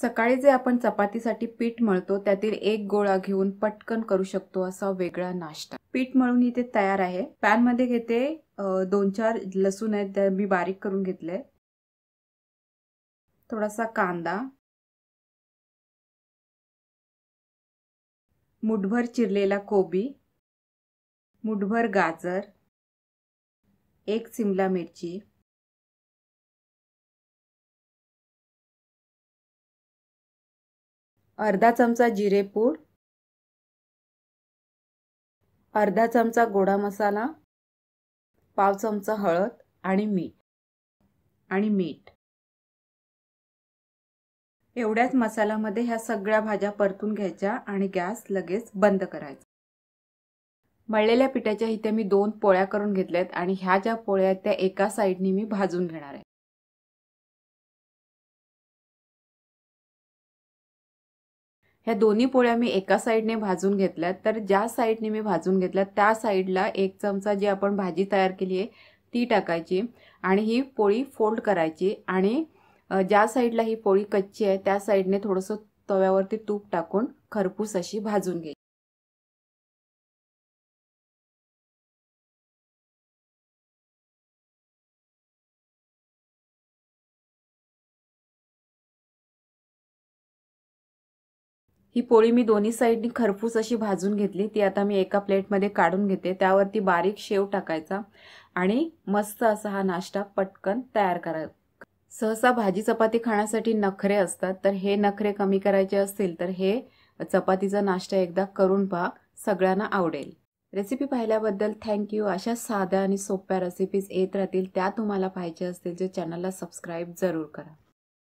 सकाळी जे आपण चपातीसाठी पीठ मळतो त्यातील एक गोळा घेऊन पटकन करू शकतो असा वेगळा नाश्ता पीठ मळून इथे तयार आहे पॅन मध्ये घेते दोन चार लसूण आहेत त्या मी बारीक करून घेतले थोडासा कांदा मुठभर चिरलेला कोबी मुठभर गाजर एक सिमला मिरची अर्धा चमचा जिरेपूड अर्धा चमचा गोडा मसाला पाव चमचा हळद आणि मीठ आणि मीठ एवढ्याच मसाल्यामध्ये ह्या सगळ्या भाज्या परतून घ्यायच्या आणि गॅस लगेच बंद करायचा मळलेल्या पिठाच्या इथे मी दोन पोळ्या करून घेतल्यात आणि ह्या ज्या पोळ्या आहेत त्या एका साईडनी मी भाजून घेणार आहे ह्या दोन्ही पोळ्या मी एका साईडने भाजून घेतल्या तर ज्या साईडने मी भाजून घेतल्या त्या साईडला एक चमचा जी आपण भाजी तयार केली आहे ती टाकायची आणि ही पोळी फोल्ड करायची आणि ज्या साईडला ही पोळी कच्ची आहे त्या साईडने थोडंसं तव्यावरती तूप टाकून खरपूस अशी भाजून घ्यायची ही पोळी मी दोन्ही साईडनी खरपूस अशी भाजून घेतली ती आता मी एका प्लेटमध्ये काढून घेते त्यावरती बारीक शेव टाकायचा आणि मस्त असा हा नाश्ता पटकन तयार करा सहसा भाजी चपाती खाण्यासाठी नखरे असतात तर हे नखरे कमी करायचे असतील तर हे चपातीचा नाश्ता एकदा करून पहा सगळ्यांना आवडेल रेसिपी पाहिल्याबद्दल थँक्यू अशा साध्या आणि सोप्या रेसिपीज येत राहतील त्या तुम्हाला पाहायच्या असतील जे चॅनलला सबस्क्राईब जरूर करा